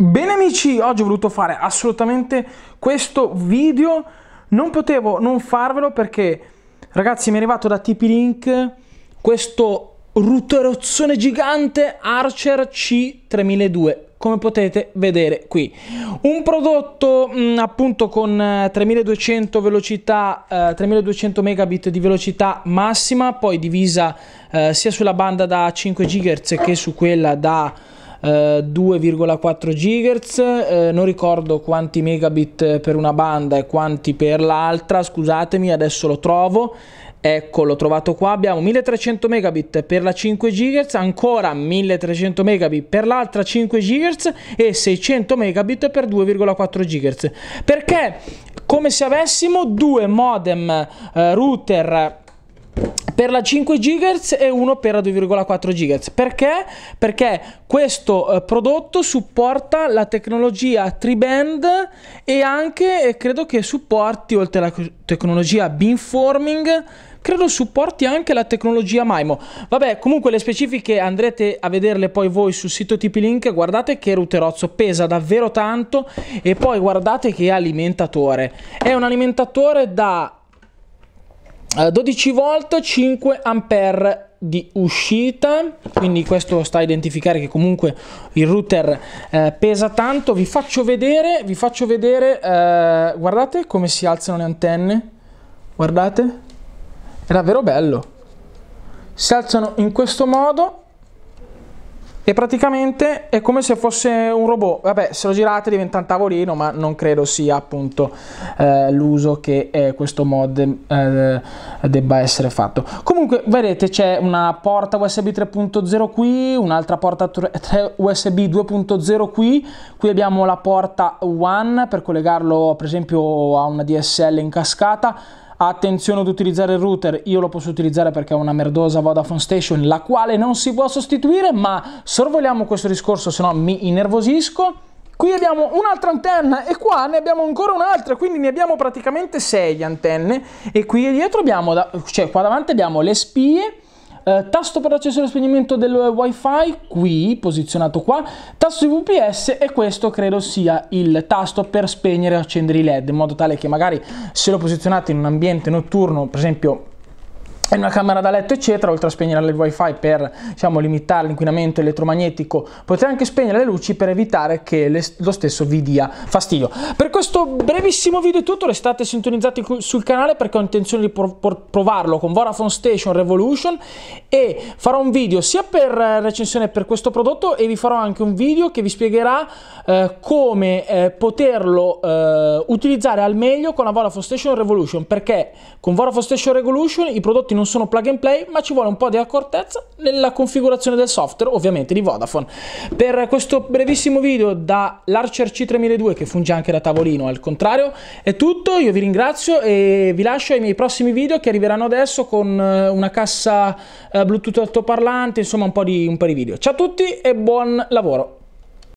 Bene amici, oggi ho voluto fare assolutamente questo video, non potevo non farvelo perché ragazzi mi è arrivato da TP-Link questo ruterozzone gigante Archer C3002 come potete vedere qui un prodotto mh, mm, appunto con 3200 eh, velocità eh, 3200 megabit di velocità massima poi divisa eh, sia sulla banda da 5 GHz che su quella da 2,4 GHz, eh, non ricordo quanti megabit per una banda e quanti per l'altra, scusatemi, adesso lo trovo. Ecco, l'ho trovato qua, abbiamo 1300 megabit per la 5 GHz, ancora 1300 megabit per l'altra 5 GHz e 600 megabit per 2,4 GHz. Perché come se avessimo due modem eh, router per la 5 GHz e uno per la 2,4 GHz. Perché? Perché questo eh, prodotto supporta la tecnologia Triband e anche eh, credo che supporti, oltre alla tecnologia beamforming, credo supporti anche la tecnologia MIMO. Vabbè, comunque le specifiche andrete a vederle poi voi sul sito TP-Link, guardate che ruterozzo pesa davvero tanto e poi guardate che alimentatore. È un alimentatore da 12 eh, volt 5 ampere di uscita quindi questo sta a identificare che comunque il router eh, pesa tanto vi faccio vedere vi faccio vedere eh, guardate come si alzano le antenne guardate è davvero bello si alzano in questo modo e praticamente è come se fosse un robot. Vabbè, se lo girate diventa un tavolino, ma non credo sia appunto eh, l'uso che eh, questo mod eh, debba essere fatto. Comunque, vedete, c'è una porta USB 3.0 qui, un'altra porta 3 USB 2.0 qui, qui abbiamo la porta One per collegarlo per esempio a una DSL in cascata attenzione ad utilizzare il router, io lo posso utilizzare perché è una merdosa Vodafone Station la quale non si può sostituire, ma sorvoliamo questo discorso se no mi innervosisco. Qui abbiamo un'altra antenna e qua ne abbiamo ancora un'altra, quindi ne abbiamo praticamente 6 antenne e qui dietro abbiamo, da, cioè qua davanti abbiamo le spie eh, tasto per l'accesso e spegnimento del wifi qui posizionato qua tasto di VPS e questo credo sia il tasto per spegnere e accendere i led in modo tale che magari se lo posizionate in un ambiente notturno per esempio in una camera da letto eccetera, oltre a spegnere il wifi per diciamo, limitare l'inquinamento elettromagnetico, potrei anche spegnere le luci per evitare che le, lo stesso vi dia fastidio. Per questo brevissimo video è tutto, restate sintonizzati sul canale perché ho intenzione di provarlo con Vodafone Station Revolution e farò un video sia per recensione per questo prodotto e vi farò anche un video che vi spiegherà eh, come eh, poterlo eh, utilizzare al meglio con la Vodafone Station Revolution perché con Vodafone Station Revolution i prodotti non sono plug and play, ma ci vuole un po' di accortezza nella configurazione del software, ovviamente di Vodafone. Per questo brevissimo video dall'Archer C3002 che funge anche da tavolino al contrario è tutto, io vi ringrazio e vi lascio ai miei prossimi video che arriveranno adesso con eh, una cassa eh, Bluetooth altoparlante, insomma un po' di, un po di video. Ciao a tutti e buon lavoro!